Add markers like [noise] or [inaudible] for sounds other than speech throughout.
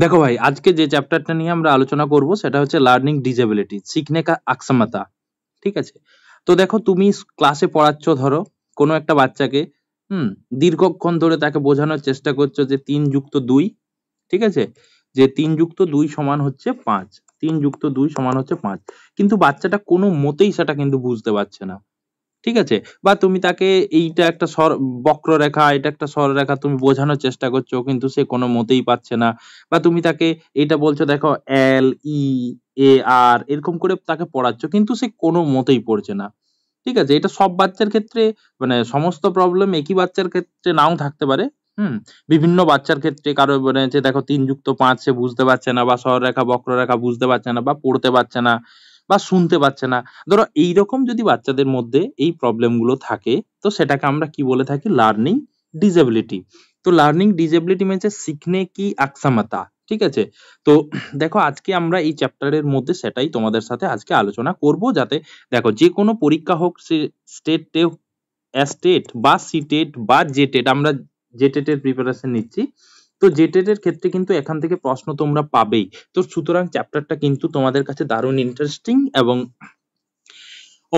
দেখো ভাই আজকে যে চ্যাপ্টারটা নিয়ে আমরা আলোচনা করব সেটা হচ্ছে লার্নিং ডিজেবিলিটি শিখনে কা আকসমতা ঠিক আছে তো দেখো তুমি ক্লাসে পড়াচ্ছ ধরো কোনো একটা বাচ্চাকে হুম দীর্ঘক্ষণ ধরে তাকে বোঝানোর চেষ্টা করছো যে তিন যুক্ত দুই ঠিক আছে যে তিন যুক্ত দুই সমান হচ্ছে পাঁচ তিন যুক্ত দুই সমান হচ্ছে পাঁচ কিন্তু বাচ্চাটা কোনো মতেই সেটা কিন্তু বুঝতে পারছে না ঠিক আছে বা তুমি তাকে এইটা একটা সর বক্ররেখা এটা একটা স্বররেখা তুমি বোঝানোর চেষ্টা করছো কিন্তু সে কোনো মতেই পাচ্ছে না বা তুমি তাকে এটা বলছো দেখো এল ই এ আর এরকম করে তাকে পড়াচ্ছ কিন্তু সে কোনো মতেই পড়ছে না ঠিক আছে এটা সব বাচ্চার ক্ষেত্রে মানে সমস্ত প্রবলেম একই বাচ্চার ক্ষেত্রে নাও থাকতে পারে হুম বিভিন্ন বাচ্চার ক্ষেত্রে কারো মানে যে দেখো তিন যুক্ত পাঁচ সে বুঝতে পারছে না বা সরলরেখা বক্ররেখা বুঝতে পারছে না বা পড়তে পারছে না বা শুনতে পাচ্ছে না ধরো এইরকম যদি বাচ্চাদের মধ্যে এই প্রবলেমগুলো থাকে তো সেটাকে আমরা কি বলে থাকি লার্নিং ডিজেবিলিটি তো লার্নিং ডিজেবিলিটি মানে শিখনে কি আকসামতা ঠিক আছে তো দেখো আজকে আমরা এই চ্যাপ্টারের মধ্যে সেটাই তোমাদের সাথে আজকে আলোচনা করব যাতে দেখো যে কোনো পরীক্ষা হোক সে স্টেট স্টেট বা সিটেট বা জেটেট আমরা জেটেটের প্রিপারেশন নিচ্ছি তো জেটের ক্ষেত্রে কিন্তু এখান থেকে প্রশ্ন তোমরা পাবেই তো সুতরাং চ্যাপ্টারটা কিন্তু তোমাদের কাছে দারুণ ইন্টারেস্টিং এবং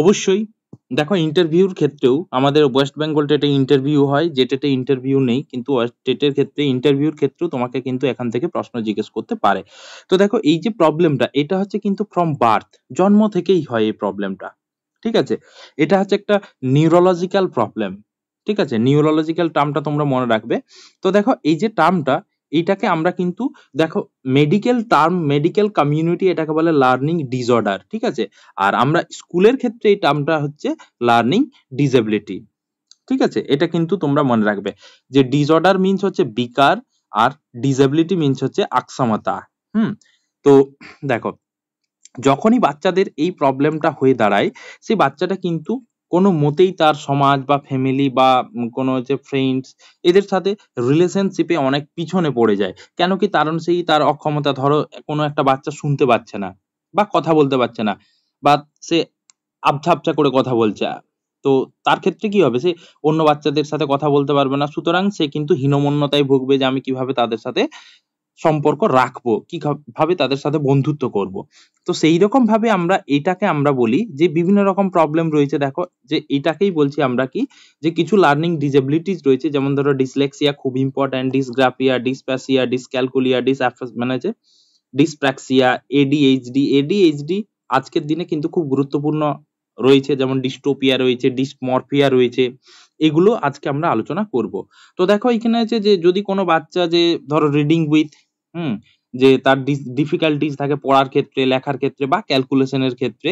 অবশ্যই দেখো ইন্টারভিউর ক্ষেত্রেও আমাদের ওয়েস্ট বেঙ্গল টেটে ইন্টারভিউ হয় জেটেটে ইন্টারভিউ নেই কিন্তু টেটের ক্ষেত্রে ইন্টারভিউর ক্ষেত্রেও তোমাকে কিন্তু এখান থেকে প্রশ্ন জিজ্ঞেস করতে পারে তো দেখো এই যে প্রবলেমটা এটা হচ্ছে কিন্তু ফ্রম বার্থ জন্ম থেকেই হয় এই প্রবলেমটা ঠিক আছে এটা হচ্ছে একটা নিউরোলজিক্যাল প্রবলেম ঠিক আছে নিউরোলজিক্যাল টার্মটা তোমরা মনে রাখবে তো দেখো এই যে টার্মটা এইটাকে আমরা কিন্তু দেখো মেডিকেল টার্ম মেডিকেল কমিউনিটি এটাকে বলে লার্নিং ডিসঅর্ডার ঠিক আছে আর আমরা স্কুলের ক্ষেত্রে এই টার্মটা হচ্ছে লার্নিং ডিসেবিলিটি ঠিক আছে এটা কিন্তু তোমরা মনে রাখবে যে ডিসঅর্ডার মিনস হচ্ছে বিকার আর ডিসেবিলিটি মিনস হচ্ছে আকসামতা হুম তো দেখো যখনই বাচ্চাদের এই প্রবলেমটা হয়ে দাঁড়ায় সেই বাচ্চাটা কিন্তু কোনো মতেই তার সমাজ বা ফ্যামিলি বা কোনো যে ফ্রেন্ডস এদের সাথে রিলেশনশিপে অনেক পিছনে পড়ে যায় কেন কি কারণ সেই তার অক্ষমতা ধরো কোনো একটা বাচ্চা শুনতে পাচ্ছে না বা কথা বলতে পারছে না বা সে আবছা আবছা করে কথা বলছে তো তার ক্ষেত্রে কি হবে সে অন্য বাচ্চাদের সাথে কথা বলতে পারবে না সুতরাং সে কিন্তু হীনমন্যতায় ভুগবে যে আমি কিভাবে তাদের সাথে সম্পর্ক রাখবো কিভাবে তাদের সাথে বন্ধুত্ব করব তো সেই রকম ভাবে আমরা এটাকে আমরা বলি যে বিভিন্ন রকম প্রবলেম রয়েছে দেখো যে এটাকেই বলছি আমরা কি যে কিছু লার্নিং ডিজেবিলিটিস রয়েছে যেমন ধরো ডিসলেক্সিয়া খুব important dysgraphia dysphasia dyscalculia dis মানে যে ডিসপ্র্যাক্সিয়া এডিএইচডি এডিএইচডি আজকের দিনে কিন্তু খুব গুরুত্বপূর্ণ রয়েছে যেমন ডিস্টোপিয়া রয়েছে ডিসমরফিয়া রয়েছে এগুলো আজকে আমরা আলোচনা করব তো দেখো এখানে আছে যে যদি কোনো বাচ্চা যে ধরো রিডিং উইথ হুম যে তার ডিফিকাল্টিস থাকে পড়ার ক্ষেত্রে লেখার ক্ষেত্রে বা ক্যালকুলেশনের ক্ষেত্রে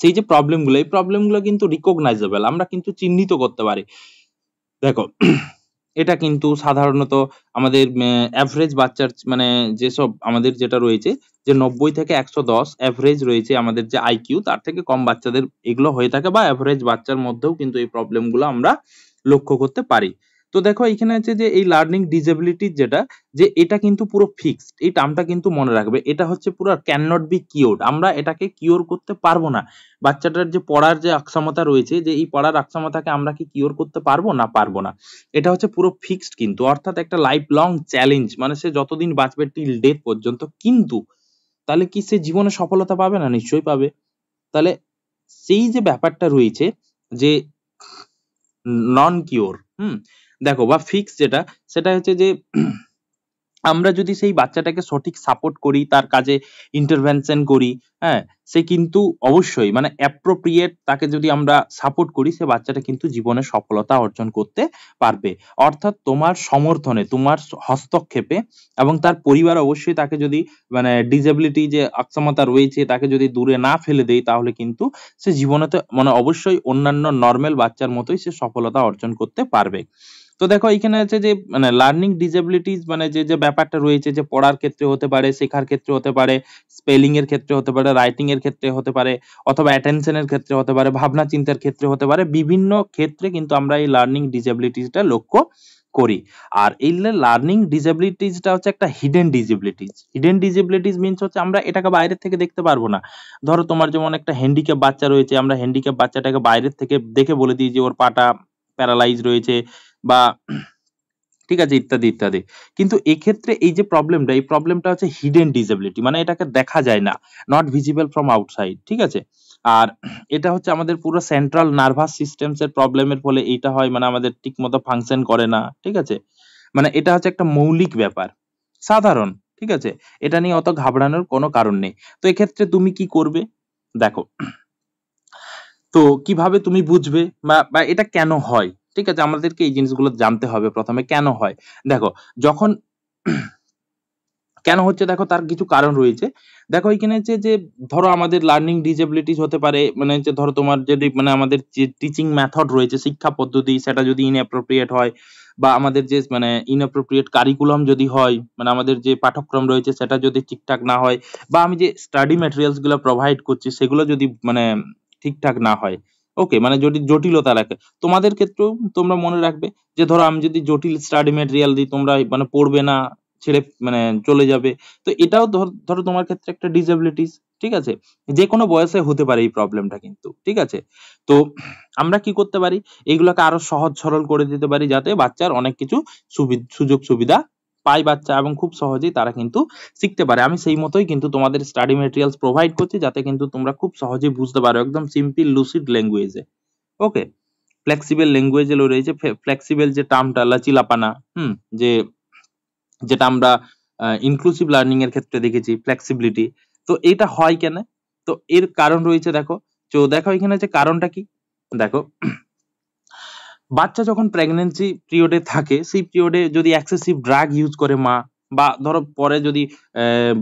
সেই যে প্রবলেমগুলো এই প্রবলেমগুলো কিন্তু রিকগনাইজেবল আমরা কিন্তু চিহ্নিত করতে পারি দেখো এটা কিন্তু সাধারণত আমাদের অ্যাভারেজ বাচ্চার মানে যেসব আমাদের যেটা রয়েছে যে নব্বই থেকে একশো দশ অ্যাভারেজ রয়েছে আমাদের যে আইকিউ তার থেকে কম বাচ্চাদের এগুলো হয়ে থাকে বা অ্যাভারেজ বাচ্চার মধ্যেও কিন্তু এই প্রবলেমগুলো আমরা লক্ষ্য করতে পারি তো দেখো এখানে আছে যে এই লার্নিং ডিজেবিলিটি যেটা যে এটা কিন্তু পুরো ফিক্সড এই টার্মটা কিন্তু মনে রাখবে এটা হচ্ছে পুরো ক্যান নট বি কিওর আমরা এটাকে কিওর করতে পারবো না বাচ্চাটার যে পড়ার যে অক্ষমতা রয়েছে যে এই পড়ার অক্ষমতাকে আমরা কি কিওর করতে পারবো না পারবো না এটা হচ্ছে পুরো ফিক্সড কিন্তু অর্থাৎ একটা লাইফ লং চ্যালেঞ্জ মানে সে যতদিন বাঁচবে টিল ডেথ পর্যন্ত কিন্তু তাহলে কি সে জীবনে সফলতা পাবে না নিশ্চয়ই পাবে তাহলে সেই যে ব্যাপারটা রয়েছে যে নন কিওর হুম দেখো বা ফিক্স যেটা সেটা হচ্ছে যে আমরা যদি সেই বাচ্চাটাকে সঠিক সাপোর্ট করি তার কাজে ইন্টারভেনশন করি হ্যাঁ সে কিন্তু অবশ্যই মানে অ্যাপ্রোপ্রিয়েট তাকে যদি আমরা সাপোর্ট করি সে বাচ্চাটা কিন্তু জীবনে সফলতা অর্জন করতে পারবে অর্থাৎ তোমার সমর্থনে তোমার হস্তক্ষেপে এবং তার পরিবার অবশ্যই তাকে যদি মানে ডিজেবিলিটি যে অক্ষমতা রয়েছে তাকে যদি দূরে না ফেলে দেয় তাহলে কিন্তু সে জীবনেতে মানে অবশ্যই অন্যান্য নর্মাল বাচ্চার মতোই সে সফলতা অর্জন করতে পারবে তো দেখো এখানে আছে যে মানে লার্নিং ডিসেবিলিটিস মানে যে যে ব্যাপারটা রয়েছে যে পড়ার ক্ষেত্রে হতে পারে শেখার ক্ষেত্রে হতে পারে স্পেলিং এর ক্ষেত্রে হতে পারে রাইটিং এর ক্ষেত্রে হতে পারে অথবা অ্যাটেনশনের ক্ষেত্রে হতে পারে ভাবনা চিন্তার ক্ষেত্রে হতে পারে বিভিন্ন ক্ষেত্রে কিন্তু আমরা এই লার্নিং ডিসেবিলিটিসটা লক্ষ্য করি আর এই লার্নিং ডিসেবিলিটিসটা হচ্ছে একটা hidden disabilities hidden disabilities means হচ্ছে আমরা এটাকে বাইরে থেকে দেখতে পারবো না ধরো তোমার যেমন একটা হ্যান্ডিক্যাপ বাচ্চা রয়েছে আমরা হ্যান্ডিক্যাপ বাচ্চাটাকে বাইরের থেকে দেখে বলে দিই যে ওর পাটা প্যারালাইজ রয়েছে বা ঠিক আছে ইত্যাদি ইত্যাদি কিন্তু এক্ষেত্রে এই যে প্রবলেমটা এই প্রবলেমটা হচ্ছে হিডেন ডিসেবিলিটি মানে এটাকে দেখা যায় না নট ভিজিবল ফ্রম আউটসাইড ঠিক আছে আর এটা হচ্ছে আমাদের পুরো সেন্ট্রাল নার্ভাস সিস্টেমসের প্রবলেমের ফলে এইটা হয় মানে আমাদের ঠিকমতো ফাংশন করে না ঠিক আছে মানে এটা হচ্ছে একটা মৌলিক ব্যাপার সাধারণ ঠিক আছে এটা নিয়ে অত ঘাবড়ানোর কোনো কারণ নেই তো এক্ষেত্রে তুমি কি করবে দেখো তো কিভাবে তুমি বুঝবে বা বা এটা কেন হয় ঠিক আছে আমাদেরকে এই জিনিসগুলো জানতে হবে প্রথমে কেন হয় দেখো যখন [clears throat] কেন হচ্ছে দেখো তার কিছু কারণ রয়েছে দেখো এখানে হচ্ছে যে ধরো আমাদের লার্নিং ডিজেবিলিটিস হতে পারে মানে হচ্ছে ধরো তোমার যদি মানে আমাদের যে টিচিং মেথড রয়েছে শিক্ষা পদ্ধতি সেটা যদি ইনঅ্যাপ্রোপ্রিয়েট হয় বা আমাদের যে মানে ইনঅ্যাপ্রোপ্রিয়েট কারিকুলাম যদি হয় মানে আমাদের যে পাঠ্যক্রম রয়েছে সেটা যদি ঠিকঠাক না হয় বা আমি যে স্টাডি ম্যাটেরিয়ালস গুলো প্রোভাইড করছি সেগুলো যদি মানে ঠিকঠাক না হয় ওকে মানে জটিলতা রাখে তোমাদের ক্ষেত্রেও তোমরা মনে রাখবে যে ধরো আমি যদি জটিল স্টাডি মেটেরিয়াল দিই তোমরা মানে পড়বে না ছেড়ে মানে চলে যাবে তো এটাও ধরো তোমার ক্ষেত্রে একটা ডিসএবিলিটিস ঠিক আছে যে কোনো বয়সে হতে পারে এই প্রবলেমটা কিন্তু ঠিক আছে তো আমরা কি করতে পারি এগুলোকে আরো সহজ সরল করে দিতে পারি যাতে বাচ্চার অনেক কিছু সুযোগ সুবিধা পাই বাচ্চা এবং খুব সহজেই তারা কিন্তু শিখতে পারে আমি সেই মতোই কিন্তু তোমাদের স্টাডি মেটেরিয়ালস প্রোভাইড করছি যাতে কিন্তু তোমরা খুব সহজেই বুঝতে পারো একদম সিম্পল লুসিড ল্যাঙ্গুয়েজে ওকে ফ্লেক্সিবল ল্যাঙ্গুয়েজে রয়েছে ফ্লেক্সিবল যে টার্মটা লাচিলাপানা হুম যে যেটা আমরা ইনক্লুসিভ লার্নিং এর ক্ষেত্রে দেখেছি ফ্লেক্সিবিলিটি তো এটা হয় কেন তো এর কারণ রয়েছে দেখো তো দেখো এখানে যে কারণটা কি দেখো বাচ্চা যখন প্রেগনেন্সি পিরিয়ডে -এ থাকে সেই পিরিয়ডে যদি এক্সেসিভ ড্রাগ ইউজ করে মা বা ধরো পরে যদি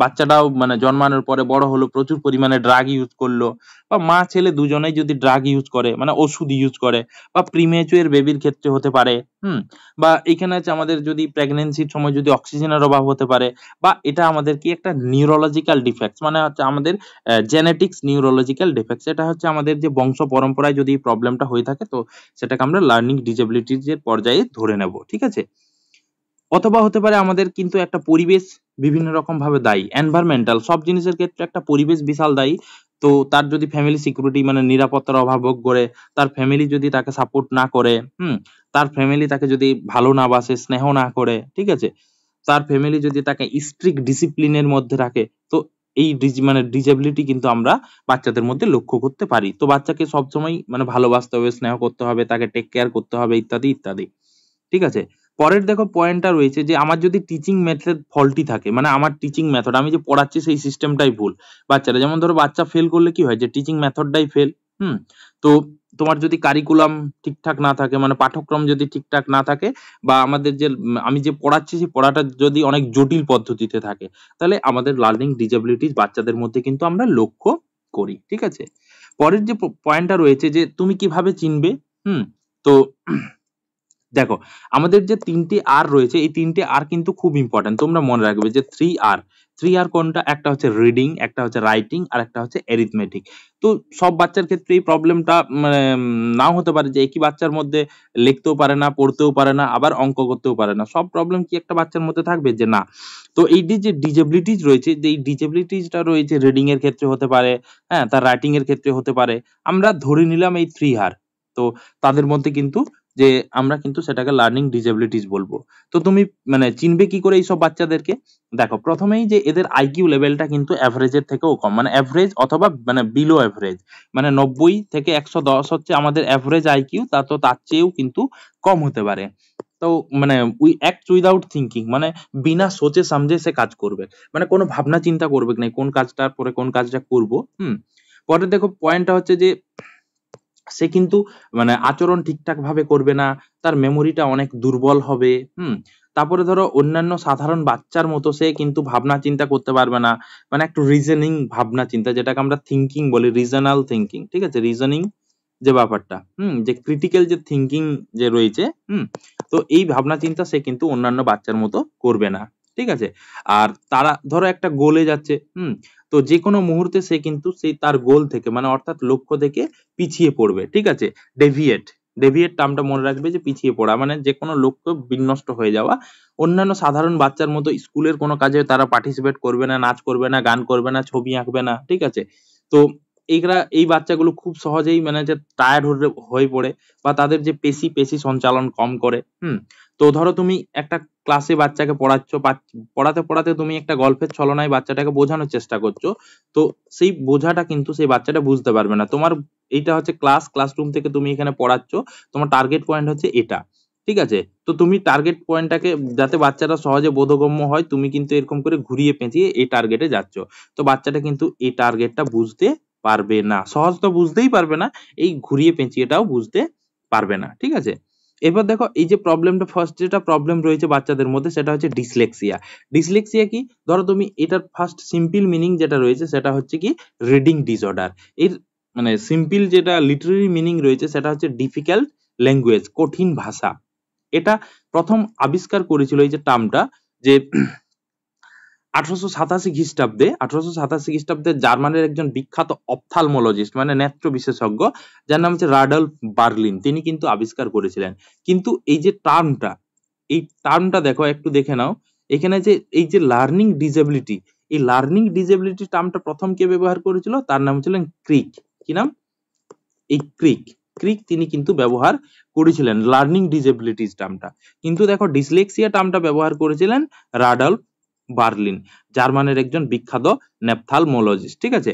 বাচ্চাটাও মানে জন্মানোর পরে বড় হলো প্রচুর পরিমাণে ড্রাগ ইউজ করলো বা মা ছেলে দুজনেই যদি ড্রাগ ইউজ করে মানে ওষুধ ইউজ করে বা প্রিমেচুয়ার বেবির ক্ষেত্রে হতে পারে হুম বা এখানে আছে আমাদের যদি প্রেগনেন্সির সময় যদি অক্সিজেনের অভাব হতে পারে বা এটা আমাদের কি একটা নিউরোলজিক্যাল ডিফেক্টস মানে হচ্ছে আমাদের জেনেটিক্স নিউরোলজিক্যাল ডিফেক্টস এটা হচ্ছে আমাদের যে বংশ পরম্পরায় যদি প্রবলেমটা হয়ে থাকে তো সেটাকে আমরা লার্নিং ডিজেবিলিটির পর্যায়ে ধরে নেব ঠিক আছে অথবা হতে পারে আমাদের কিন্তু একটা পরিবেশ বিভিন্ন রকম ভাবে দায়ী এনভায়রনমেন্টাল সব জিনিসের ক্ষেত্রে একটা পরিবেশ বিশাল দায়ী তো তার যদি ফ্যামিলি সিকিউরিটি মানে নিরাপত্তার অভাব ভোগ করে তার ফ্যামিলি যদি তাকে সাপোর্ট না করে হুম তার ফ্যামিলি তাকে যদি ভালো না বাসে স্নেহ না করে ঠিক আছে তার ফ্যামিলি যদি তাকে স্ট্রিক্ট ডিসিপ্লিনের মধ্যে রাখে তো এই মানে ডিজেবিলিটি কিন্তু আমরা বাচ্চাদের মধ্যে লক্ষ্য করতে পারি তো বাচ্চাকে সবসময় মানে ভালোবাসতে হবে স্নেহ করতে হবে তাকে টেক কেয়ার করতে হবে ইত্যাদি ইত্যাদি ঠিক আছে পরের দেখো পয়েন্টটা রয়েছে যে আমার যদি টিচিং মেথড ফলটি থাকে মানে আমার টিচিং মেথড আমি যে পড়াচ্ছি সেই সিস্টেমটাই ভুল বাচ্চারা যেমন ধরো বাচ্চা ফেল করলে কি হয় যে টিচিং মেথডটাই ফেল হুম তো তোমার যদি কারিকুলাম ঠিকঠাক না থাকে মানে পাঠ্যক্রম যদি ঠিকঠাক না থাকে বা আমাদের যে আমি যে পড়াচ্ছি সেই পড়াটা যদি অনেক জটিল পদ্ধতিতে থাকে তাহলে আমাদের লার্নিং ডিজেবিলিটিস বাচ্চাদের মধ্যে কিন্তু আমরা লক্ষ্য করি ঠিক আছে পরের যে পয়েন্টটা রয়েছে যে তুমি কিভাবে চিনবে হুম তো দেখো আমাদের যে তিনটি আর রয়েছে এই তিনটি আর কিন্তু খুব ইম্পর্টেন্ট তোমরা মনে রাখবে যে থ্রি আর থ্রি আর কোনটা একটা হচ্ছে রিডিং একটা হচ্ছে রাইটিং আর একটা হচ্ছে অ্যারিথমেটিক তো সব বাচ্চার ক্ষেত্রে এই প্রবলেমটা মানে নাও হতে পারে যে একই বাচ্চার মধ্যে লিখতেও পারে না পড়তেও পারে না আবার অঙ্ক করতেও পারে না সব প্রবলেম কি একটা বাচ্চার মধ্যে থাকবে যে না তো এই যে ডিজেবিলিটিজ রয়েছে যে এই ডিজেবিলিটিজটা রয়েছে রিডিং এর ক্ষেত্রে হতে পারে হ্যাঁ তার রাইটিং এর ক্ষেত্রে হতে পারে আমরা ধরে নিলাম এই থ্রি আর তো তাদের মধ্যে কিন্তু যে আমরা কিন্তু সেটাকে লার্নিং ডিসেবিলিটিস বলবো তো তুমি মানে চিনবে কি করে এইসব বাচ্চাদেরকে দেখো প্রথমেই যে এদের আইকিউ লেভেলটা কিন্তু অ্যাভারেজের থেকেও কম মানে অ্যাভারেজ অথবা মানে বিলো অ্যাভারেজ মানে নব্বই থেকে একশো দশ হচ্ছে আমাদের অ্যাভারেজ আইকিউ তা তো তার চেয়েও কিন্তু কম হতে পারে তো মানে উই অ্যাক্ট উইদাউট থিঙ্কিং মানে বিনা সোচে সামঝে সে কাজ করবে মানে কোনো ভাবনা চিন্তা করবে না কোন কাজটার পরে কোন কাজটা করবো হুম পরে দেখো পয়েন্টটা হচ্ছে যে সে কিন্তু মানে আচরণ ঠিকঠাক ভাবে করবে না তার মেমোরিটা অনেক দুর্বল হবে হুম তারপরে ধরো অন্যান্য সাধারণ বাচ্চার মতো সে কিন্তু ভাবনা চিন্তা করতে পারবে না মানে একটু রিজনিং ভাবনা চিন্তা যেটাকে আমরা থিঙ্কিং বলি রিজনাল থিঙ্কিং ঠিক আছে রিজনিং যে ব্যাপারটা হুম যে ক্রিটিক্যাল যে থিঙ্কিং যে রয়েছে হুম তো এই ভাবনা চিন্তা সে কিন্তু অন্যান্য বাচ্চার মতো করবে না ঠিক আছে আর তারা ধরো একটা গোলে যাচ্ছে হুম তো যে কোনো মুহূর্তে সে কিন্তু সেই তার গোল থেকে মানে অর্থাৎ লক্ষ্য থেকে পিছিয়ে পড়বে ঠিক আছে ডেভিয়েট ডেভিয়েট টার্মটা মনে রাখবে যে পিছিয়ে পড়া মানে যে কোনো লক্ষ্য বিনষ্ট হয়ে যাওয়া অন্যান্য সাধারণ বাচ্চার মতো স্কুলের কোনো কাজে তারা পার্টিসিপেট করবে না নাচ করবে না গান করবে না ছবি আঁকবে না ঠিক আছে তো এরা এই বাচ্চাগুলো খুব সহজেই মানে যে টায়ার্ড হয়ে পড়ে বা তাদের যে পেশি পেশি সঞ্চালন কম করে হুম তো ধরো তুমি একটা ক্লাসে বাচ্চাকে পড়াচ্ছ পড়াতে পড়াতে তুমি একটা গল্পের ছলনায় বাচ্চাটাকে বোঝানোর চেষ্টা করছো তো সেই বোঝাটা কিন্তু সেই বাচ্চাটা বুঝতে পারবে না তোমার এইটা হচ্ছে ক্লাস ক্লাসরুম থেকে তুমি এখানে পড়াচ্ছ তোমার টার্গেট পয়েন্ট হচ্ছে এটা ঠিক আছে তো তুমি টার্গেট পয়েন্টটাকে যাতে বাচ্চারা সহজে বোধগম্য হয় তুমি কিন্তু এরকম করে ঘুরিয়ে পেঁচিয়ে এই টার্গেটে যাচ্ছ তো বাচ্চাটা কিন্তু এই টার্গেটটা বুঝতে পারবে না সহজ তো বুঝতেই পারবে না এই ঘুরিয়ে পেঁচিয়েটাও বুঝতে পারবে না ঠিক আছে এবার দেখো এই যে প্রবলেমটা ফার্স্ট যেটা প্রবলেম রয়েছে বাচ্চাদের মধ্যে সেটা হচ্ছে ডিসলেক্সিয়া ডিসলেক্সিয়া কি ধরো তুমি এটার ফার্স্ট সিম্পল মিনিং যেটা রয়েছে সেটা হচ্ছে কি রিডিং ডিসঅর্ডার এর মানে সিম্পল যেটা লিটারেরি মিনিং রয়েছে সেটা হচ্ছে ডিফিকাল্ট ল্যাঙ্গুয়েজ কঠিন ভাষা এটা প্রথম আবিষ্কার করেছিল এই যে টার্মটা যে আঠারোশো সাতাশি খ্রিস্টাব্দে আঠারোশো সাতাশি খ্রিস্টাব্দে জার্মানের একজন বিখ্যাত অপথালমোলজিস্ট মানে নেত্র বিশেষজ্ঞ যার নাম হচ্ছে রাডলফ বার্লিন তিনি কিন্তু আবিষ্কার করেছিলেন কিন্তু এই যে টার্মটা এই টার্মটা দেখো একটু দেখে নাও এখানে যে এই যে লার্নিং ডিজেবিলিটি এই লার্নিং ডিজেবিলিটি টার্মটা প্রথম কে ব্যবহার করেছিল তার নাম ছিলেন ক্রিক কি নাম এই ক্রিক ক্রিক তিনি কিন্তু ব্যবহার করেছিলেন লার্নিং ডিজেবিলিটিস টার্মটা কিন্তু দেখো ডিসলেক্সিয়া টার্মটা ব্যবহার করেছিলেন রাডলফ বার্লিন জার্মানের একজন বিখ্যাত নেপথালমোলজিস্ট ঠিক আছে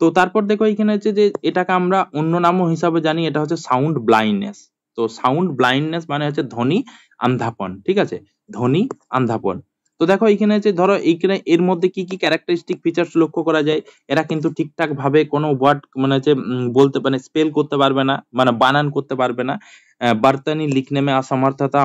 তো তারপর দেখো এখানে হচ্ছে যে এটাকে আমরা অন্য নামও হিসাবে জানি এটা হচ্ছে সাউন্ড ব্লাইন্ডনেস তো সাউন্ড ব্লাইন্ডনেস মানে হচ্ছে ধ্বনি আন্ধাপন ঠিক আছে ধ্বনি আন্ধাপন তো দেখো এখানে হচ্ছে ধরো এইখানে এর মধ্যে কি কি ক্যারেক্টারিস্টিক ফিচার্স লক্ষ্য করা যায় এরা কিন্তু ঠিকঠাক ভাবে কোনো ওয়ার্ড মানে হচ্ছে বলতে মানে স্পেল করতে পারবে না মানে বানান করতে পারবে না বার্তানি লিক নেমে আসা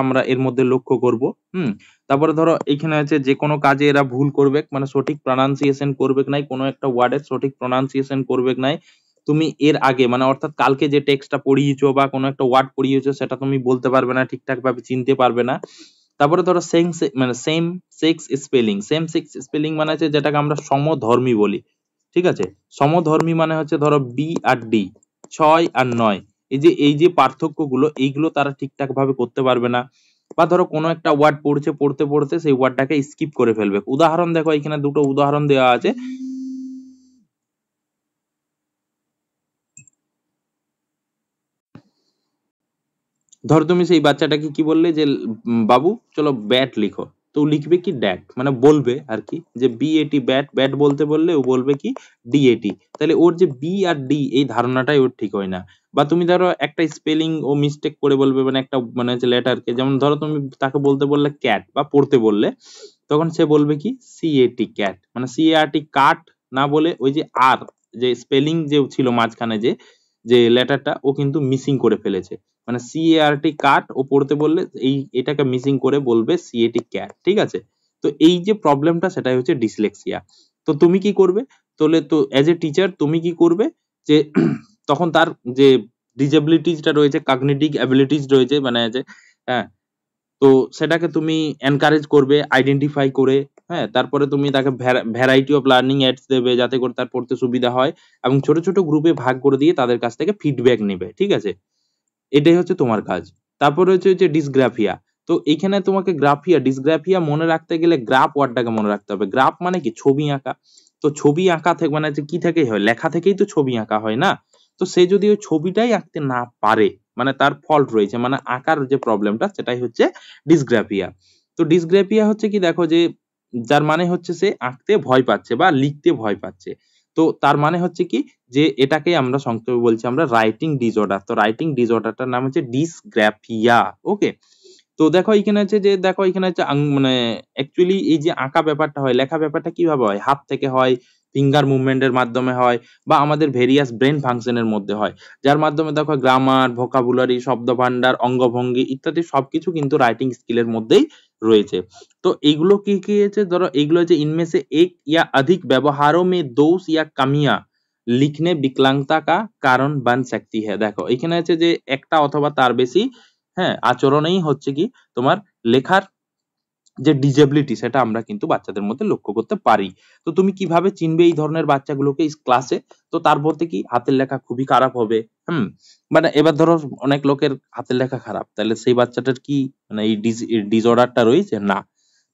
আমরা এর মধ্যে লক্ষ্য করব হুম তারপরে ধরো এখানে আছে যে কোনো কাজে এরা ভুল করবে মানে সঠিক প্রনাউন্সিয়েশন করবে নাই কোনো একটা ওয়ার্ডের সঠিক প্রনাউন্সিয়েশন করবে নাই তুমি এর আগে মানে অর্থাৎ কালকে যে টেক্সটটা পড়িয়েছো বা কোনো একটা ওয়ার্ড পড়িয়েছো সেটা তুমি বলতে পারবে না ঠিকঠাক ভাবে চিনতে পারবে না তারপরে ধরো সেম মানে same sex spelling same sex spelling মানে হচ্ছে যেটাকে আমরা সমধর্মী বলি ঠিক আছে সমধর্মী মানে হচ্ছে ধরো বি আর ডি ছয় আর নয় এই যে এই যে পার্থক্যগুলো এইগুলো তারা ঠিকঠাক ভাবে করতে পারবে না বা ধরো কোনো একটা ওয়ার্ড পড়ছে পড়তে পড়তে সেই ওয়ার্ডটাকে স্কিপ করে ফেলবে উদাহরণ দেখো এখানে দুটো উদাহরণ দেওয়া আছে ধর তুমি সেই বাচ্চাটাকে কি বললে যে বাবু চলো ব্যাট লিখো তো লিখবে কি ড্যাট মানে বলবে আর কি যে বি এটি ব্যাট ব্যাট বলতে বললে ও বলবে কি ডি এটি তাহলে ওর যে বি আর ডি এই ধারণাটাই ওর ঠিক হয় না বা তুমি ধরো একটা স্পেলিং ও মিস্টেক করে বলবে মানে একটা মানে হচ্ছে লেটারকে যেমন ধরো তুমি তাকে বলতে বললে ক্যাট বা পড়তে বললে তখন সে বলবে কি সিএটি ক্যাট মানে সিএআরটি কাট না বলে ওই যে আর যে স্পেলিং যে ছিল মাঝখানে যে যে লেটারটা ও কিন্তু মিসিং করে ফেলেছে মানে সিএআরটি কাট ও পড়তে বললে এই এটাকে মিসিং করে বলবে সিএটি ক্যাট ঠিক আছে তো এই যে প্রবলেমটা সেটাই হচ্ছে ডিসলেক্সিয়া তো তুমি কি করবে তাহলে তো অ্যাজ এ টিচার তুমি কি করবে যে তখন তার যে ডিজেবিলিটিসটা রয়েছে কগনিটিভ অ্যাবিলিটিস রয়েছে মানে যে হ্যাঁ তো সেটাকে তুমি এনকারেজ করবে আইডেন্টিফাই করে হ্যাঁ তারপরে তুমি তাকে ভ্যারাইটি অফ লার্নিং অ্যাডস দেবে যাতে করে তার পড়তে সুবিধা হয় এবং ছোট ছোট গ্রুপে ভাগ করে দিয়ে তাদের কাছ থেকে ফিডব্যাক নেবে ঠিক আছে এটাই হচ্ছে তোমার কাজ তারপরে হচ্ছে হচ্ছে ডিসগ্রাফিয়া তো এইখানে তোমাকে গ্রাফিয়া ডিসগ্রাফিয়া মনে রাখতে গেলে গ্রাফ ওয়ার্ডটাকে মনে রাখতে হবে গ্রাফ মানে কি ছবি আঁকা তো ছবি আঁকা থেকে মানে কি থেকেই হয় লেখা থেকেই তো ছবি আঁকা হয় না তো সে যদি ওই ছবিটাই আঁকতে না পারে মানে তার ফল্ট রয়েছে মানে আঁকার যে প্রবলেমটা সেটাই হচ্ছে ডিসগ্রাফিয়া তো ডিসগ্রাফিয়া হচ্ছে কি দেখো যে যার মানে হচ্ছে সে আঁকতে ভয় পাচ্ছে বা লিখতে ভয় পাচ্ছে তো তার মানে হচ্ছে কি যে এটাকে আমরা সংক্ষেপে বলছি আমরা রাইটিং ডিসঅর্ডার তো রাইটিং ডিসঅর্ডারটার নাম হচ্ছে ডিসগ্রাফিয়া ওকে তো দেখো এখানে আছে যে দেখো এখানে আছে মানে অ্যাকচুয়ালি এই যে আঁকা ব্যাপারটা হয় লেখা ব্যাপারটা কিভাবে হয় হাত থেকে হয় ফিঙ্গার মুভমেন্টের মাধ্যমে হয় বা আমাদের ভেরিয়াস ব্রেন ফাংশনের মধ্যে হয় যার মাধ্যমে দেখো গ্রামার ভোকাবুলারি ভান্ডার অঙ্গভঙ্গি ইত্যাদি সবকিছু কিন্তু রাইটিং স্কিলের মধ্যেই রয়েছে তো এগুলো কি কি আছে ধরো এগুলো যে ইনমেসে এক ইয়া অধিক ব্যবহারও মে দোষ ইয়া কামিয়া লিখনে বিকলাঙ্গতা কা কারণ বান শক্তি হ্যাঁ দেখো এখানে আছে যে একটা অথবা তার বেশি হ্যাঁ আচরণেই হচ্ছে কি তোমার লেখার যে ডিজেবিলিটি সেটা আমরা কিন্তু বাচ্চাদের মধ্যে লক্ষ্য করতে পারি তো তুমি কিভাবে চিনবে এই ধরনের বাচ্চাগুলোকে ক্লাসে তো তারপর থেকে হাতের লেখা খুবই খারাপ হবে হুম মানে এবার ধরো অনেক লোকের হাতের লেখা খারাপ তাহলে সেই বাচ্চাটার কি মানে এই ডিসঅর্ডারটা রয়েছে না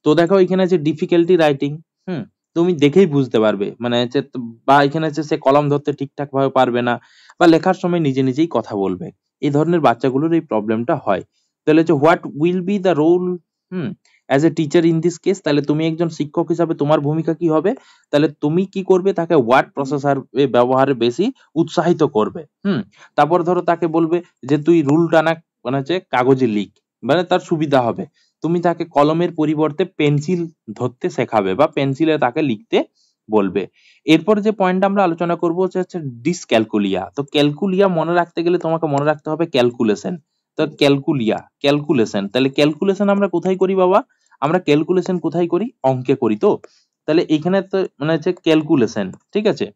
তো দেখো এখানে আছে ডিফিকাল্টি রাইটিং হুম তুমি দেখেই বুঝতে পারবে মানে হচ্ছে বা এখানে হচ্ছে সে কলম ধরতে ঠিকঠাক ভাবে পারবে না বা লেখার সময় নিজে নিজেই কথা বলবে এই ধরনের বাচ্চাগুলোর এই প্রবলেমটা হয় তাহলে হচ্ছে what will be the role hmm as a teacher in this case তাহলে তুমি একজন শিক্ষক হিসাবে তোমার ভূমিকা কি হবে তাহলে তুমি কি করবে তাকে ওয়ার্ড প্রসেসার ব্যবহারে বেশি উৎসাহিত করবে হুম তারপর ধরো তাকে বলবে যে তুই রুল টানা মানে হচ্ছে কাগজে লিখ মানে তার সুবিধা হবে তুমি তাকে কলমের পরিবর্তে পেন্সিল ধরতে শেখাবে বা পেন্সিলে তাকে লিখতে বলবে এরপর যে পয়েন্ট আমরা আলোচনা করবো হচ্ছে ডিসক্যালকুলিয়া তো ক্যালকুলিয়া মনে রাখতে গেলে তোমাকে মনে রাখতে হবে ক্যালকুলেশন তার ক্যালকুলিয়া ক্যালকুলেশন তাহলে ক্যালকুলেশন আমরা কোথায় করি বাবা আমরা ক্যালকুলেশন কোথায় করি অঙ্কে করি তো তাহলে এখানে তো মানে হচ্ছে ক্যালকুলেশন ঠিক আছে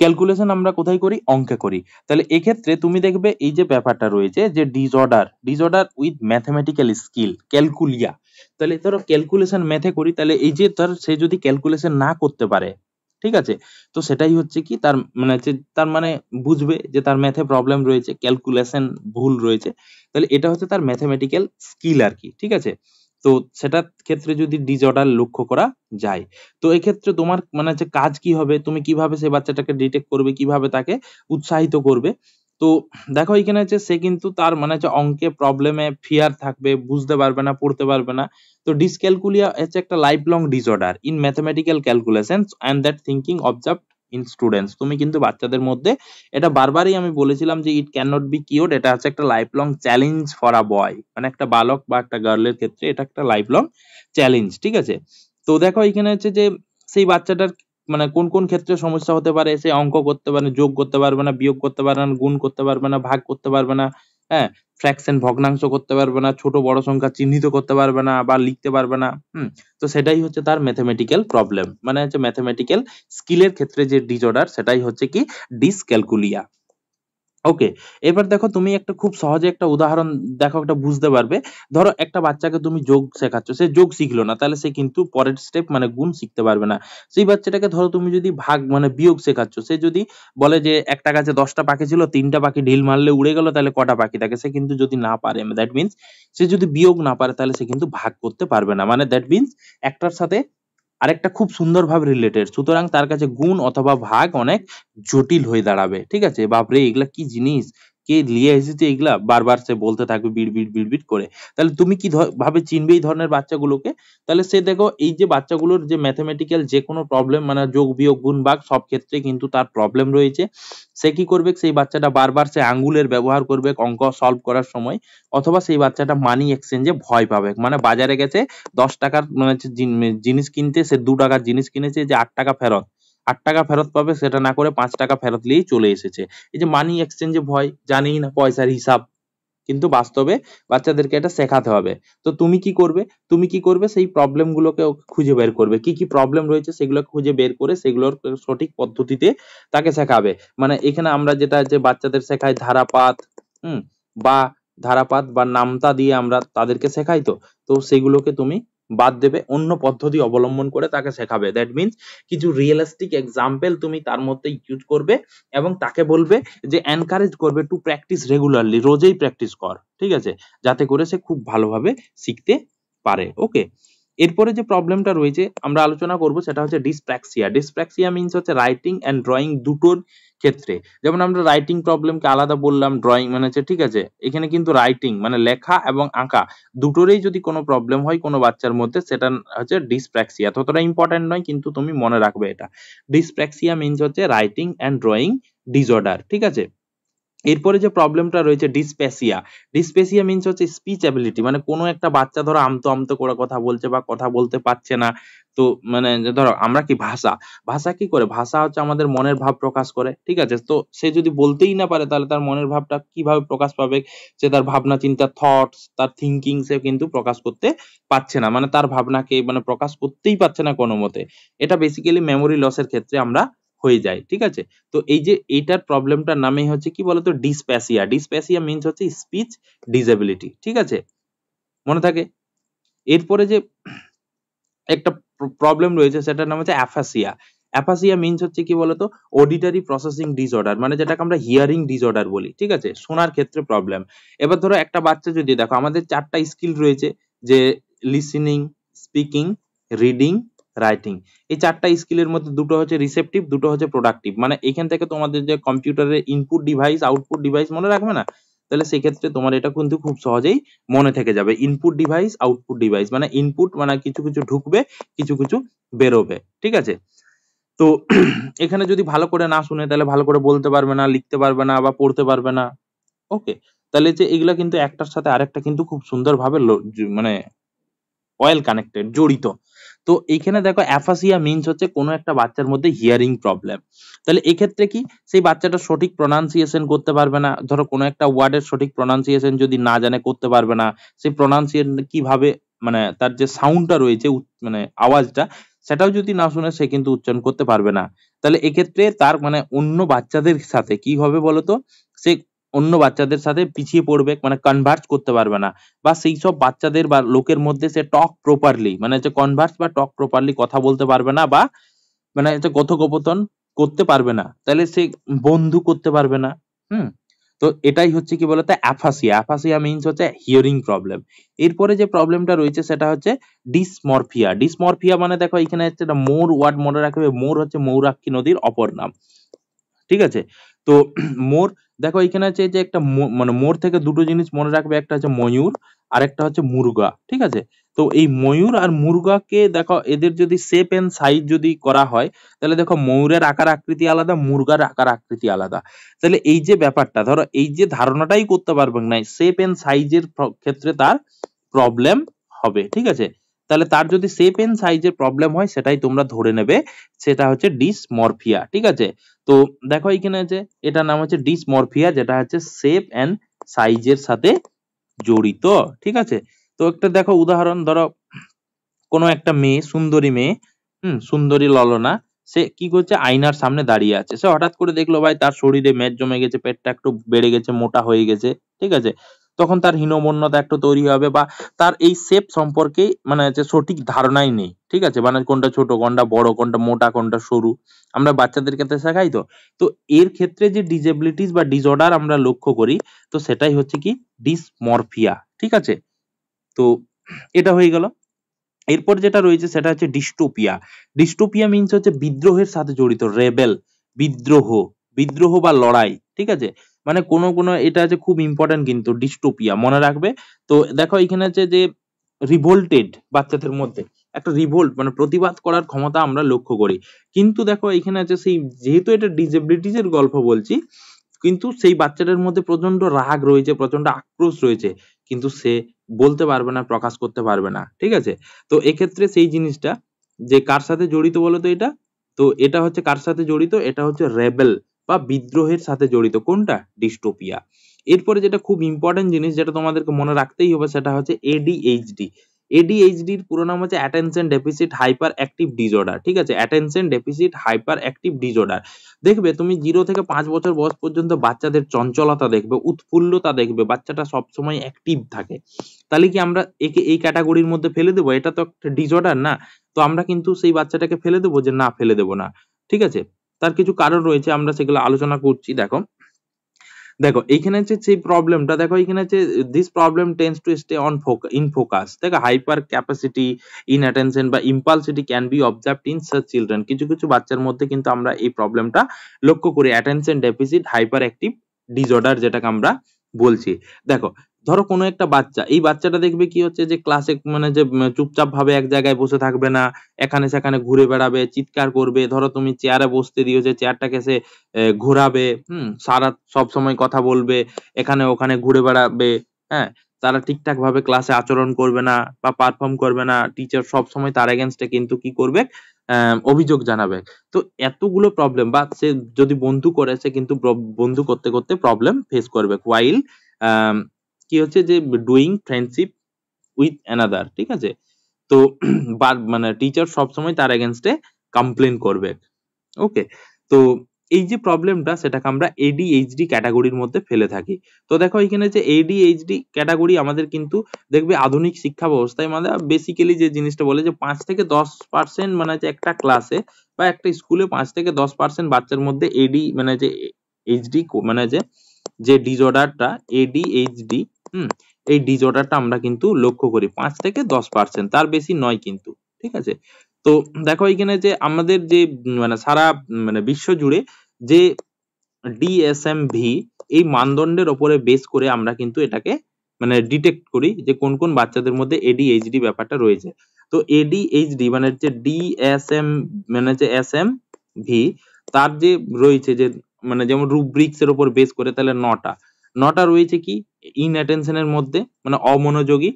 ক্যালকুলেশন আমরা কোথায় করি অঙ্কে করি তাহলে এক্ষেত্রে তুমি দেখবে এই যে ব্যাপারটা রয়েছে যে disorder disorder with mathematical skill calculia তাহলে ধরো ক্যালকুলেশন ম্যাথে করি তাহলে এই যে ধর সে যদি ক্যালকুলেশন না করতে পারে ঠিক আছে তো সেটাই হচ্ছে কি তার মানে হচ্ছে তার মানে বুঝবে যে তার ম্যাথে প্রবলেম রয়েছে ক্যালকুলেশন ভুল রয়েছে তাহলে এটা হচ্ছে তার ম্যাথমেটিক্যাল স্কিল আর কি ঠিক আছে তো সেটার ক্ষেত্রে যদি ডিজঅর্ডার লক্ষ্য করা যায় তো এক্ষেত্রে তোমার মানে হচ্ছে কাজ কি হবে তুমি কিভাবে সেই বাচ্চাটাকে ডিটেক্ট করবে কিভাবে তাকে উৎসাহিত করবে তো দেখো এখানে হচ্ছে সে কিন্তু তার মানে হচ্ছে অঙ্কে প্রবলেমে ফিয়ার থাকবে বুঝতে পারবে না পড়তে পারবে না তো ডিসক্যালকুলিয়া হচ্ছে একটা life long disorder in mathematical calculation and that thinking observe in students তুমি কিন্তু বাচ্চাদের মধ্যে এটা বারবারই আমি বলেছিলাম যে it can not be cure এটা হচ্ছে একটা life long challenge for a boy মানে একটা বালক বা একটা গার্লের ক্ষেত্রে এটা একটা লাইফ লং চ্যালেঞ্জ ঠিক আছে তো দেখো এখানে হচ্ছে যে সেই বাচ্চাটার মানে কোন কোন ক্ষেত্রে সমস্যা হতে পারে সে অঙ্ক করতে পারে যোগ করতে পারবে না বিয়োগ করতে পারবে না গুণ করতে পারবে না ভাগ করতে পারবে না হ্যাঁ ফ্র্যাকশন ভগ্নাংশ করতে পারবে না ছোট বড় সংখ্যা চিহ্নিত করতে পারবে না বা লিখতে পারবে না হুম তো সেটাই হচ্ছে তার ম্যাথমেটিক্যাল প্রবলেম মানে হচ্ছে ম্যাথমেটিক্যাল স্কিলের ক্ষেত্রে যে ডিজঅর্ডার সেটাই হচ্ছে কি ডিসক্যালকুলিয়া ওকে এবার দেখো তুমি একটা খুব সহজে একটা উদাহরণ দেখো একটা বুঝতে পারবে ধরো একটা বাচ্চাকে তুমি যোগ শেখাচ্ছ সে যোগ শিখলো না তাহলে সে কিন্তু পরের স্টেপ মানে গুণ শিখতে পারবে না সেই বাচ্চাটাকে ধরো তুমি যদি ভাগ মানে বিয়োগ শেখাচ্ছ সে যদি বলে যে একটা গাছে দশটা পাখি ছিল তিনটা পাখি ঢিল মারলে উড়ে গেল তাহলে কটা পাখি থাকে সে কিন্তু যদি না পারে দ্যাট মিনস সে যদি বিয়োগ না পারে তাহলে সে কিন্তু ভাগ করতে পারবে না মানে দ্যাট মিনস একটার সাথে আরেকটা খুব সুন্দরভাবে রিলেটেড সুতরাং তার কাছে গুণ অথবা ভাগ অনেক জটিল হয়ে দাঁড়াবে ঠিক আছে বাপরে এগুলা কি জিনিস কে নিয়ে এসেছে এগুলা বারবার সে বলতে থাকবে বিড়বিড় বিড় করে তাহলে তুমি কি ভাবে চিনবে এই ধরনের বাচ্চাগুলোকে তাহলে সে দেখো এই যে বাচ্চাগুলোর যে ম্যাথমেটিক্যাল যে কোনো প্রবলেম মানে যোগ বিয়োগ গুণ ভাগ সব ক্ষেত্রে কিন্তু তার প্রবলেম রয়েছে সে কি করবে সেই বাচ্চাটা বারবার সে আঙ্গুলের ব্যবহার করবে অঙ্ক সলভ করার সময় অথবা সেই বাচ্চাটা মানি এক্সচেঞ্জে ভয় পাবে মানে বাজারে গেছে দশ টাকার মানে জিনিস কিনতে সে দু টাকার জিনিস কিনেছে যে আট টাকা ফেরত আট টাকা ফেরত পাবে সেটা না করে পাঁচ টাকা ফেরত নিয়েই চলে এসেছে এই যে মানি এক্সচেঞ্জে ভয় জানেই না পয়সার হিসাব কিন্তু বাস্তবে বাচ্চাদেরকে এটা শেখাতে হবে তো তুমি কি করবে তুমি কি করবে সেই প্রবলেমগুলোকে খুঁজে বের করবে কি কি প্রবলেম রয়েছে সেগুলো খুঁজে বের করে সেগুলোর সঠিক পদ্ধতিতে তাকে শেখাবে মানে এখানে আমরা যেটা যে বাচ্চাদের শেখাই ধারাপাত হুম বা ধারাপাত বা নামতা দিয়ে আমরা তাদেরকে শেখাই তো তো সেগুলোকে তুমি বাদ দেবে অন্য পদ্ধতি অবলম্বন করে তাকে শেখাবে দ্যাট মিনস কিছু রিয়েলিস্টিক এক্সাম্পল তুমি তার মধ্যে ইউজ করবে এবং তাকে বলবে যে এনকারেজ করবে টু প্র্যাকটিস রেগুলারলি রোজেই প্র্যাকটিস কর ঠিক আছে যাতে করে সে খুব ভালোভাবে শিখতে পারে ওকে এরপরে যে প্রবলেমটা রয়েছে আমরা আলোচনা করব সেটা হচ্ছে ডিসপ্র্যাক্সিয়া ডিসপ্র্যাক্সিয়া মিনস হচ্ছে রাইটিং অ্যান্ড ড্রয়িং দুটোর ক্ষেত্রে যেমন আমরা রাইটিং প্রবলেমকে আলাদা বললাম ড্রয়িং মানে হচ্ছে ঠিক আছে এখানে কিন্তু রাইটিং মানে লেখা এবং আঁকা দুটোরই যদি কোনো প্রবলেম হয় কোনো বাচ্চার মধ্যে সেটা হচ্ছে ডিসপ্র্যাক্সিয়া ততটা ইম্পর্টেন্ট নয় কিন্তু তুমি মনে রাখবে এটা ডিসপ্র্যাক্সিয়া মিনস হচ্ছে রাইটিং অ্যান্ড ড্রয়িং ডিসঅর্ডার ঠিক আছে এরপরে যে প্রবলেমটা রয়েছে ডিসপেসিয়া ডিসপেসিয়া মিনস হচ্ছে স্পিচ অ্যাবিলিটি মানে কোনো একটা বাচ্চা ধরো আমতো আমতো করে কথা বলছে বা কথা বলতে পারছে না তো মানে ধরো আমরা কি ভাষা ভাষা কি করে ভাষা হচ্ছে আমাদের মনের ভাব প্রকাশ করে ঠিক আছে তো সে যদি বলতেই না পারে তাহলে তার মনের ভাবটা কিভাবে প্রকাশ পাবে সে তার ভাবনা চিন্তা থটস তার থিঙ্কিং সে কিন্তু প্রকাশ করতে পারছে না মানে তার ভাবনাকে মানে প্রকাশ করতেই পারছে না কোনো মতে এটা বেসিক্যালি মেমোরি লসের ক্ষেত্রে আমরা হয়ে যায় ঠিক আছে তো এই যে এটার প্রবলেমটার নামেই হচ্ছে কি বলতো ডিসপ্যাসিয়া ডিসপ্যাসিয়া মিনস হচ্ছে স্পিচ ডিসেবিলিটি ঠিক আছে মনে থাকে এরপরে যে একটা প্রবলেম রয়েছে সেটার নাম হচ্ছে অ্যাফাসিয়া অ্যাপাসিয়া মিনস হচ্ছে কি বলতো অডিটারি প্রসেসিং ডিসঅর্ডার মানে যেটাকে আমরা হিয়ারিং ডিসঅর্ডার বলি ঠিক আছে শোনার ক্ষেত্রে প্রবলেম এবার ধরো একটা বাচ্চা যদি দেখো আমাদের চারটা স্কিল রয়েছে যে লিসেনিং স্পিকিং রিডিং রাইটিং এই চারটা স্কিলের মধ্যে দুটো হচ্ছে রিসেপটিভ দুটো হচ্ছে প্রোডাক্টিভ মানে এখান থেকে তোমাদের যে কম্পিউটারের ইনপুট ডিভাইস আউটপুট ডিভাইস মনে রাখবে না তাহলে সেক্ষেত্রে তোমার এটা কিন্তু খুব সহজেই মনে থেকে যাবে ইনপুট ডিভাইস আউটপুট ডিভাইস মানে ইনপুট মানে কিছু কিছু ঢুকবে কিছু কিছু বেরোবে ঠিক আছে তো [clears throat] এখানে যদি ভালো করে না শুনে তাহলে ভালো করে বলতে পারবে না লিখতে পারবে না বা পড়তে পারবে না ওকে তাহলে যে এগুলা কিন্তু একটার সাথে আরেকটা কিন্তু খুব সুন্দরভাবে মানে অয়েল কানেক্টেড জড়িত তো এইখানে দেখো অ্যাফাসিয়া মিনস হচ্ছে কোনো একটা বাচ্চার মধ্যে হিয়ারিং প্রবলেম তাহলে এক্ষেত্রে কি সেই বাচ্চাটা সঠিক প্রনাউন্সিয়েশন করতে পারবে না ধরো কোনো একটা ওয়ার্ডের সঠিক প্রনাউন্সিয়েশন যদি না জানে করতে পারবে না সেই প্রনাউন্সিয়েশন কিভাবে মানে তার যে সাউন্ডটা রয়েছে মানে আওয়াজটা সেটাও যদি না শুনে সে কিন্তু উচ্চারণ করতে পারবে না তাহলে এক্ষেত্রে তার মানে অন্য বাচ্চাদের সাথে কি হবে বলতো সে অন্য বাচ্চাদের সাথে পিছিয়ে পড়বে মানে কনভার্স করতে পারবে না বা সেই সব বাচ্চাদের বা লোকের মধ্যে সে টক প্রপারলি মানে হচ্ছে কনভার্স বা টক প্রপারলি কথা বলতে পারবে না বা মানে হচ্ছে কথোপকথন করতে পারবে না তাহলে সে বন্ধু করতে পারবে না হুম তো এটাই হচ্ছে কি বলতো অ্যাফাসিয়া অ্যাফাসিয়া মিনস হচ্ছে হিয়ারিং প্রবলেম এরপরে যে প্রবলেমটা রয়েছে সেটা হচ্ছে ডিসমরফিয়া ডিসমরফিয়া মানে দেখো এখানে হচ্ছে এটা মোর ওয়ার্ড মনে রাখবে মোর হচ্ছে মৌরাক্ষী নদীর অপর নাম ঠিক আছে তো মোর দেখো এখানে আছে যে একটা মানে মোর থেকে দুটো জিনিস মনে রাখবে একটা হচ্ছে ময়ূর আর একটা হচ্ছে মুরগা ঠিক আছে তো এই ময়ূর আর মুরগাকে দেখো এদের যদি শেপ এন্ড সাইজ যদি করা হয় তাহলে দেখো ময়ূরের আকার আকৃতি আলাদা মুরগার আকার আকৃতি আলাদা তাহলে এই যে ব্যাপারটা ধরো এই যে ধারণাটাই করতে পারবেন না শেপ এন্ড সাইজের ক্ষেত্রে তার প্রবলেম হবে ঠিক আছে তাহলে তার যদি শেপ এন্ড সাইজের প্রবলেম হয় সেটাই তোমরা ধরে নেবে সেটা হচ্ছে ডিসমরফিয়া ঠিক আছে তো দেখো এখানে আছে এটা নাম হচ্ছে ডিসমরফিয়া যেটা হচ্ছে শেপ এন্ড সাইজের সাথে জড়িত ঠিক আছে তো একটা দেখো উদাহরণ ধরো কোনো একটা মেয়ে সুন্দরী মেয়ে হুম সুন্দরী ললনা সে কি করছে আয়নার সামনে দাঁড়িয়ে আছে সে হঠাৎ করে দেখলো ভাই তার শরীরে মেদ জমে গেছে পেটটা একটু বেড়ে গেছে মোটা হয়ে গেছে ঠিক আছে তখন তার হীনমন্যতা একটা তৈরি হবে বা তার এই সেপ সম্পর্কে মানে হচ্ছে সঠিক ধারণাই নেই ঠিক আছে মানে কোনটা ছোট কোনটা বড় কোনটা মোটা কোনটা সরু আমরা বাচ্চাদের ক্ষেত্রে শেখাই তো তো এর ক্ষেত্রে যে ডিজেবিলিটিস বা ডিসঅর্ডার আমরা লক্ষ্য করি তো সেটাই হচ্ছে কি ডিসমরফিয়া ঠিক আছে তো এটা হয়ে গেল এরপর যেটা রয়েছে সেটা হচ্ছে ডিস্টোপিয়া ডিস্টোপিয়া মিনস হচ্ছে বিদ্রোহের সাথে জড়িত রেবেল বিদ্রোহ বিদ্রোহ বা লড়াই ঠিক আছে মানে কোনো কোনো এটা আছে খুব ইম্পর্টেন্ট কিন্তু ডিস্টোপিয়া মনে রাখবে তো দেখো এখানে আছে যে রিভোল্টেড বাচ্চাদের মধ্যে একটা রিভোল্ট মানে প্রতিবাদ করার ক্ষমতা আমরা লক্ষ্য করি কিন্তু দেখো এখানে আছে সেই যেহেতু এটা ডিসেবিলিটিজ এর গল্প বলছি কিন্তু সেই বাচ্চাটার মধ্যে প্রচন্ড রাগ রয়েছে প্রচন্ড আক্রোশ রয়েছে কিন্তু সে বলতে পারবে না প্রকাশ করতে পারবে না ঠিক আছে তো এক্ষেত্রে সেই জিনিসটা যে কার সাথে জড়িত বলতো এটা তো এটা হচ্ছে কার সাথে জড়িত এটা হচ্ছে রেবেল বা বিদ্রোহের সাথে জড়িত কোনটা ডিস্টোপিয়া এরপরে যেটা খুব ইম্পর্টেন্ট জিনিস যেটা তোমাদেরকে মনে রাখতেই হবে সেটা হচ্ছে এডিএইচডি এডিএইচডির পুরো নাম হচ্ছে attention deficit hyper active disorder ঠিক আছে attention deficit hyper active disorder দেখবে তুমি জিরো থেকে পাঁচ বছর বয়স পর্যন্ত বাচ্চাদের চঞ্চলতা দেখবে উৎফুল্লতা দেখবে বাচ্চাটা সবসময় অ্যাক্টিভ থাকে তাহলে কি আমরা একে এই ক্যাটাগরির মধ্যে ফেলে দেবো এটা তো একটা ডিসঅর্ডার না তো আমরা কিন্তু সেই বাচ্চাটাকে ফেলে দেবো যে না ফেলে দেবো না ঠিক আছে তার কিছু কারণ রয়েছে আমরা সেগুলো আলোচনা করছি দেখো দেখো এইখানে হচ্ছে সেই প্রবলেমটা দেখো এইখানে হচ্ছে this problem tends to stay on focus in focus দেখো হাইপার ক্যাপাসিটি ইন অ্যাটেনশন বা impulsivity can be observed in such children কিছু কিছু বাচ্চার মধ্যে কিন্তু আমরা এই প্রবলেমটা লক্ষ্য করি attention deficit hyper active disorder যেটাকে আমরা বলছি দেখো ধরো কোনো একটা বাচ্চা এই বাচ্চাটা দেখবে কি হচ্ছে যে ক্লাসে মানে যে চুপচাপ ভাবে এক জায়গায় বসে থাকবে না এখানে সেখানে ঘুরে বেড়াবে চিৎকার করবে ধরো তুমি চেয়ারে বসতে দিও যে চেয়ারটাকে সে ঘোরাবে হুম সারা সব সময় কথা বলবে এখানে ওখানে ঘুরে বেড়াবে হ্যাঁ তারা ঠিকঠাক ভাবে ক্লাসে আচরণ করবে না বা পারফর্ম করবে না টিচার সব সময় তার এগেনস্টে কিন্তু কি করবে অভিযোগ জানাবে তো এতগুলো প্রবলেম বা সে যদি বন্ধু করে সে কিন্তু বন্ধু করতে করতে প্রবলেম ফেস করবে ওয়াইল কি হচ্ছে যে ডুইং ফ্রেন্ডশিপ উইথ অ্যানাদার ঠিক আছে তো [clears throat] মানে টিচার সবসময় তার এগেনস্টে কমপ্লেন করবে ওকে তো এই যে প্রবলেমটা সেটাকে আমরা এডিএইচডি ক্যাটাগরির মধ্যে ফেলে থাকি তো দেখো এখানে যে এডিএইচডি ক্যাটাগরি আমাদের কিন্তু দেখবে আধুনিক শিক্ষা ব্যবস্থায় মানে বেসিক্যালি যে জিনিসটা বলে যে পাঁচ থেকে দশ পার্সেন্ট মানে যে একটা ক্লাসে বা একটা স্কুলে পাঁচ থেকে দশ পার্সেন্ট বাচ্চার মধ্যে এডি মানে যে এইচডি মানে যে যে ডিজর্ডারটা এডিএইচডি হুম এই ডিজঅর্ডারটা আমরা কিন্তু লক্ষ্য করি পাঁচ থেকে দশ পার্সেন্ট তার বেশি নয় কিন্তু ঠিক আছে তো দেখো এখানে যে আমাদের যে মানে সারা মানে বিশ্ব জুড়ে যে ডিএসএমভি এই মানদণ্ডের ওপরে বেস করে আমরা কিন্তু এটাকে মানে ডিটেক্ট করি যে কোন কোন বাচ্চাদের মধ্যে এডিএইচডি ব্যাপারটা রয়েছে তো এডিএইচডি মানে হচ্ছে ডিএসএম মানে হচ্ছে এসএম ভি তার যে রয়েছে যে মানে যেমন রুব্রিক্স এর উপর বেস করে তাহলে নটা নটা রয়েছে কি ইন অ্যাটেনশনের মধ্যে মানে অমনোযোগী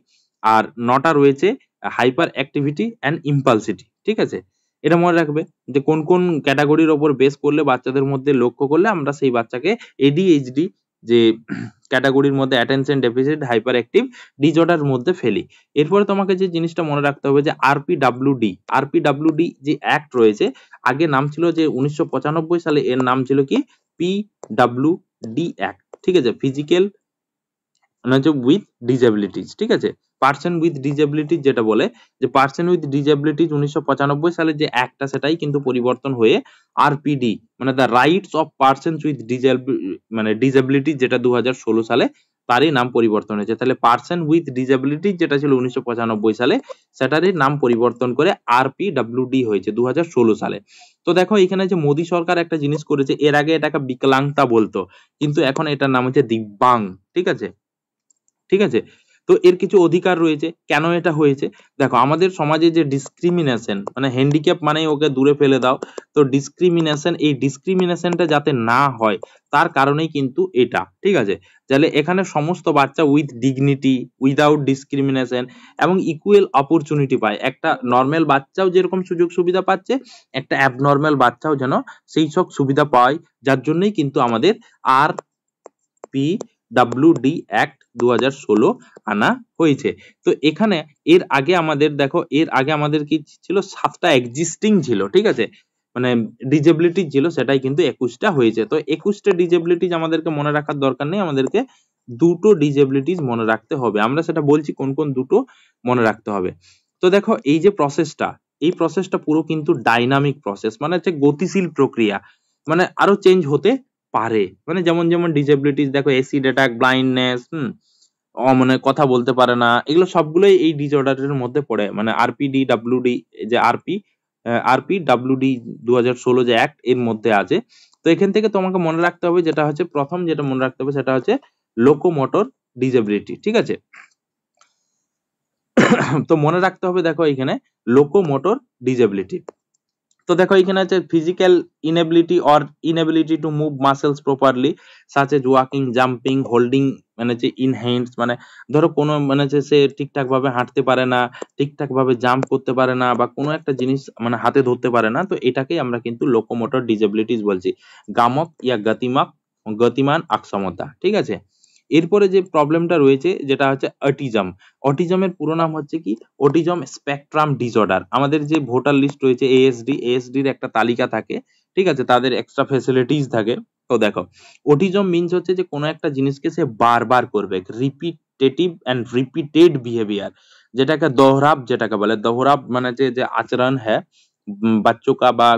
আর নটা রয়েছে হাইপার অ্যাক্টিভিটি অ্যান্ড ইম্পালসিটি ঠিক আছে এটা মনে রাখবে যে কোন কোন ক্যাটাগরির ওপর বেস করলে বাচ্চাদের মধ্যে লক্ষ্য করলে আমরা সেই বাচ্চাকে এডিএইচডি যে ক্যাটাগরির মধ্যে attention deficit hyper active disorder মধ্যে ফেলি এরপরে তোমাকে যে জিনিসটা মনে রাখতে হবে যে আরপিডাব্লিউডি আরপিডাব্লিউডি যে অ্যাক্ট রয়েছে আগে নাম ছিল যে উনিশশো সালে এর নাম ছিল কি পিডাব্লিউডি অ্যাক্ট ঠিক আছে ফিজিক্যাল মানে হচ্ছে উইথ ডিজেবিলিটিস ঠিক আছে পার্সন উইথ ডিজেবিলিটিস যেটা বলে যে পার্সন উইথ ডিজেবিলিটিস উনিশশো সালে যে একটা সেটাই কিন্তু পরিবর্তন হয়ে আরপিডি মানে the rights of persons with মানে ডিজেবিলিটি যেটা দু সালে তারই নাম পরিবর্তন হয়েছে তাহলে পার্সন উইথ ডিজেবিলিটি যেটা ছিল উনিশশো সালে সেটারই নাম পরিবর্তন করে আরপিডব্লিউডি হয়েছে দু সালে তো দেখো এখানে যে মোদী সরকার একটা জিনিস করেছে এর আগে এটাকে বিকলাঙ্গতা বলতো কিন্তু এখন এটার নাম হচ্ছে দিব্যাং ঠিক আছে ঠিক আছে তো এর কিছু অধিকার রয়েছে কেন এটা হয়েছে দেখো আমাদের সমাজে যে ডিসক্রিমিনেশন মানে হ্যান্ডিক্যাপ মানে ওকে দূরে ফেলে দাও তো ডিসক্রিমিনেশন এই ডিসক্রিমিনেশনটা যাতে না হয় তার কারণেই কিন্তু এটা ঠিক আছে তাহলে এখানে সমস্ত বাচ্চা উইথ ডিগনিটি উইদাউট ডিসক্রিমিনেশন এবং ইকুয়াল অপরচুনিটি পায় একটা নর্মাল বাচ্চাও যেরকম সুযোগ সুবিধা পাচ্ছে একটা অ্যাবনর্মাল বাচ্চাও যেন সেই সব সুবিধা পায় যার জন্যই কিন্তু আমাদের আর পি ডি অ্যাক্ট দু আনা হয়েছে তো এখানে এর আগে আমাদের দেখো এর আগে আমাদের কি ছিল সাতটা এক্সিস্টিং ছিল ঠিক আছে মানে ডিজেবিলিটি ছিল সেটাই কিন্তু একুশটা হয়েছে তো একুশটা ডিজেবিলিটিজ আমাদেরকে মনে রাখার দরকার নেই আমাদেরকে দুটো ডিজেবিলিটিজ মনে রাখতে হবে আমরা সেটা বলছি কোন কোন দুটো মনে রাখতে হবে তো দেখো এই যে প্রসেসটা এই প্রসেসটা পুরো কিন্তু ডাইনামিক প্রসেস মানে হচ্ছে গতিশীল প্রক্রিয়া মানে আরো চেঞ্জ হতে পারে মানে যেমন যেমন ডিজেবিলিটিস দেখো এসিড অ্যাটাক ব্লাইন্ডনেস হুম মানে কথা বলতে পারে না এগুলো সবগুলোই এই ডিসঅর্ডারের মধ্যে পড়ে মানে আরপিডি ডাব্লিউডি যে আরপি আরপি ডাব্লিউডি দু ষোলো যে অ্যাক্ট এর মধ্যে আছে তো এখান থেকে তোমাকে মনে রাখতে হবে যেটা হচ্ছে প্রথম যেটা মনে রাখতে হবে সেটা হচ্ছে লোকোমোটর ডিজেবিলিটি ঠিক আছে [coughs] তো মনে রাখতে হবে দেখো এখানে লোকোমোটর ডিজেবিলিটি তো দেখো এখানে আছে physical inability or inability to move muscles properly such as walking jumping holding মানে যে ইনহ্যান্ডস মানে ধরো কোনো মানে যে সে ঠিকঠাক ভাবে হাঁটতে পারে না ঠিকঠাক ভাবে জাম্প করতে পারে না বা কোনো একটা জিনিস মানে হাতে ধরতে পারে না তো এটাকেই আমরা কিন্তু লোকোমোটর ডিজেবিলিটিস বলছি গামক ইয়া গতিমাক গতিমান অক্ষমতা ঠিক আছে এরপরে যে প্রবলেমটা রয়েছে যেটা হচ্ছে অটিজম অটিজমের পুরো নাম হচ্ছে কি অটিজম স্পেকট্রাম ডিসঅর্ডার আমাদের যে ভোটার লিস্ট রয়েছে এএসডি এএসডির একটা তালিকা থাকে ঠিক আছে তাদের এক্সট্রা ফেসিলিটিস থাকে তো দেখো অটিজম মিনস হচ্ছে যে কোনো একটা জিনিসকে সে বারবার করবে রিপিটেটিভ অ্যান্ড রিপিটেড বিহেভিয়ার যেটাকে দোহরাব যেটাকে বলে দোহরাব মানে যে যে আচরণ হ্যাঁ বাচ্চা কা বা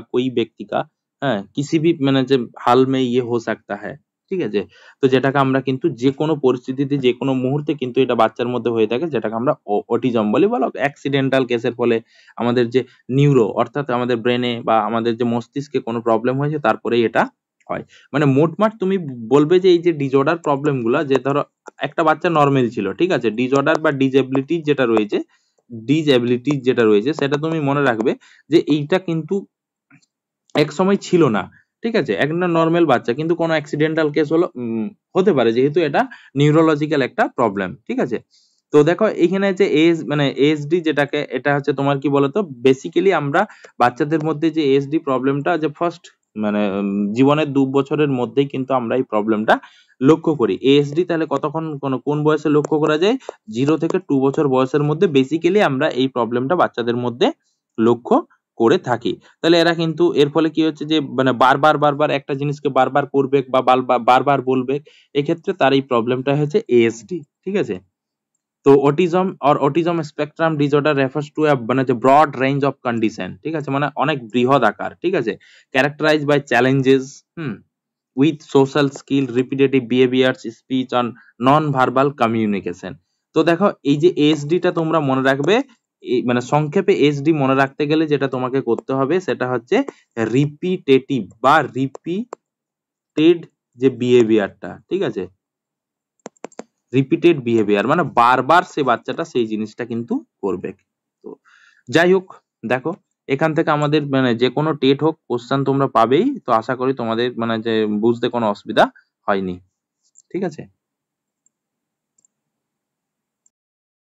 কা হ্যাঁ का ভি মানে যে হাল মে ইয়ে হো সকতা হ্যাঁ ঠিক আছে তো যেটাকে আমরা কিন্তু যে কোনো পরিস্থিতিতে যে কোনো মুহূর্তে কিন্তু এটা বাচ্চার মধ্যে হয়ে থাকে যেটাকে আমরা অটিজম বলি বলো অ্যাক্সিডেন্টাল কেসের ফলে আমাদের যে নিউরো অর্থাৎ আমাদের ব্রেনে বা আমাদের যে মস্তিষ্কে কোনো প্রবলেম হয়েছে তারপরে এটা হয় মানে মোটমাট তুমি বলবে যে এই যে ডিজর্ডার প্রবলেমগুলো যে ধরো একটা বাচ্চা নর্মেল ছিল ঠিক আছে ডিজর্ডার বা ডিজেবিলিটি যেটা রয়েছে ডিজেবিলিটি যেটা রয়েছে সেটা তুমি মনে রাখবে যে এইটা কিন্তু এক সময় ছিল না ঠিক আছে একটা নর্মাল বাচ্চা কিন্তু কোনো অ্যাক্সিডেন্টাল কেস হলো হতে পারে যেহেতু এটা নিউরোলজিক্যাল একটা প্রবলেম ঠিক আছে তো দেখো এখানে যে এস মানে এসডি যেটাকে এটা হচ্ছে তোমার কি বলতো বেসিক্যালি আমরা বাচ্চাদের মধ্যে যে এসডি প্রবলেমটা যে ফার্স্ট মানে জীবনের দু বছরের মধ্যেই কিন্তু আমরা এই প্রবলেমটা লক্ষ্য করি এএসডি তাহলে কতক্ষণ কোন বয়সে লক্ষ্য করা যায় জিরো থেকে টু বছর বয়সের মধ্যে বেসিক্যালি আমরা এই প্রবলেমটা বাচ্চাদের মধ্যে লক্ষ্য করে থাকি তাহলে এরা কিন্তু এর ফলে কি হচ্ছে যে মানে বারবার বারবার একটা জিনিসকে বারবার করবে বা বারবার বলবে এক্ষেত্রে তার এই প্রবলেমটা হচ্ছে এএসডি ঠিক আছে তো autism or autism spectrum disorder refers to মানে যে ব্রড রেঞ্জ অফ কন্ডিশন ঠিক আছে মানে অনেক বৃহৎ আকার ঠিক আছে characterize by challenges hmm with social skill repetitive behaviours speech on non verbal communication তো দেখো এই যে এসডিটা তোমরা মনে রাখবে মানে সংক্ষেপে এসডি মনে রাখতে গেলে যেটা তোমাকে করতে হবে সেটা হচ্ছে রিপিটেটিভ বা রিপিটেড যে বিহেভিয়ারটা ঠিক আছে রিপিটেড বিহেভিয়ার মানে বারবার সে বাচ্চাটা সেই জিনিসটা কিন্তু করবে তো যাই হোক দেখো এখান থেকে আমাদের মানে যে কোনো টেট হোক কোশ্চেন তোমরা পাবেই তো আশা করি তোমাদের মানে যে বুঝতে কোনো অসুবিধা হয়নি ঠিক আছে